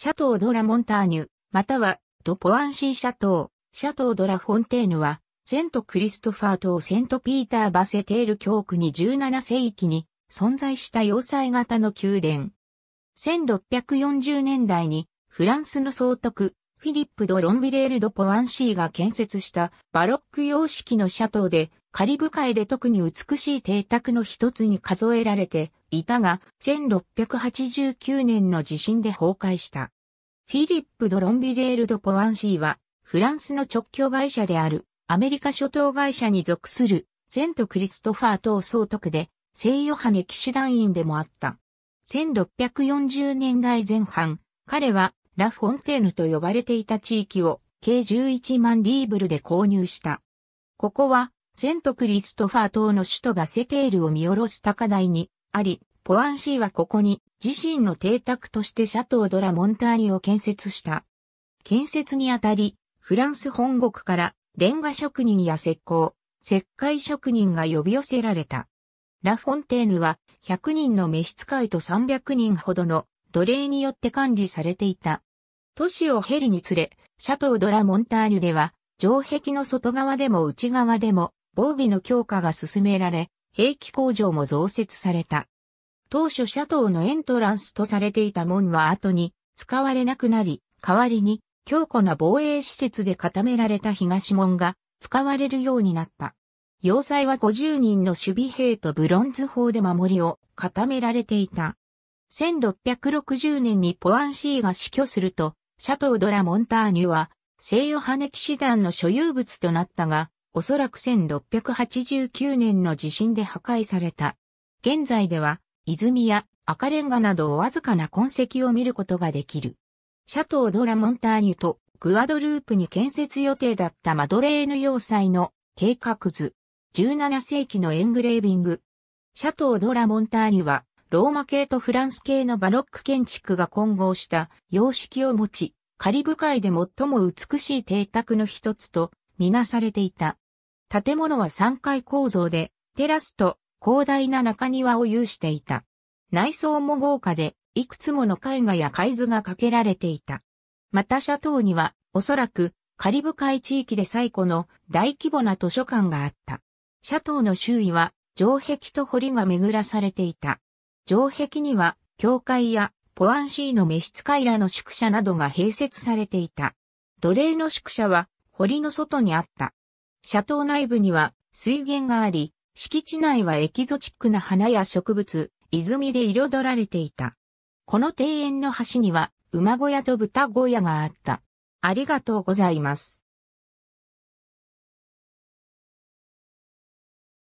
シャトー・ド・ラ・モンターニュ、または、ド・ポアンシー・シャトー、シャトー・ド・ラ・フォンテーヌは、セント・クリストファー島セント・ピーター・バセテール教区に17世紀に存在した要塞型の宮殿。1640年代に、フランスの総督、フィリップ・ド・ロンビレール・ド・ポアンシーが建設したバロック様式のシャトーで、カリブ海で特に美しい邸宅の一つに数えられていたが、1689年の地震で崩壊した。フィリップ・ド・ロンビレール・ド・ポワンシーは、フランスの直居会社である、アメリカ諸島会社に属する、セント・クリストファー等総督で、聖ヨハネ騎士団員でもあった。1640年代前半、彼は、ラ・フォンテーヌと呼ばれていた地域を、計11万リーブルで購入した。ここは、セントクリストファー島の首都バセテールを見下ろす高台にあり、ポアンシーはここに自身の邸宅としてシャトー・ド・ラ・モンターニを建設した。建設にあたり、フランス本国からレンガ職人や石膏、石灰職人が呼び寄せられた。ラ・フォンテーヌは100人の召使いと300人ほどの奴隷によって管理されていた。都市を経るにつれ、シャトー・ド・ラ・モンターニュでは、城壁の外側でも内側でも防備の強化が進められ、兵器工場も増設された。当初シャトーのエントランスとされていた門は後に使われなくなり、代わりに強固な防衛施設で固められた東門が使われるようになった。要塞は50人の守備兵とブロンズ砲で守りを固められていた。1660年にポアンシーが死去すると、シャトー・ド・ラ・モンターニュは、西洋羽根騎士団の所有物となったが、おそらく1689年の地震で破壊された。現在では、泉や赤レンガなどわずかな痕跡を見ることができる。シャトー・ド・ラ・モンターニュとグアドループに建設予定だったマドレーヌ要塞の計画図。17世紀のエングレービング。シャトー・ド・ラ・モンターニュは、ローマ系とフランス系のバロック建築が混合した様式を持ち、カリブ海で最も美しい邸宅の一つとみなされていた。建物は3階構造で、テラスと広大な中庭を有していた。内装も豪華で、いくつもの絵画や海図がかけられていた。またシャトーには、おそらく、カリブ海地域で最古の大規模な図書館があった。シャトーの周囲は、城壁と堀が巡らされていた。城壁には、教会やポアンシーの召使いらの宿舎などが併設されていた。奴隷の宿舎は、堀の外にあった。斜塔内部には水源があり、敷地内はエキゾチックな花や植物、泉で彩られていた。この庭園の端には馬小屋と豚小屋があった。ありがとうございます。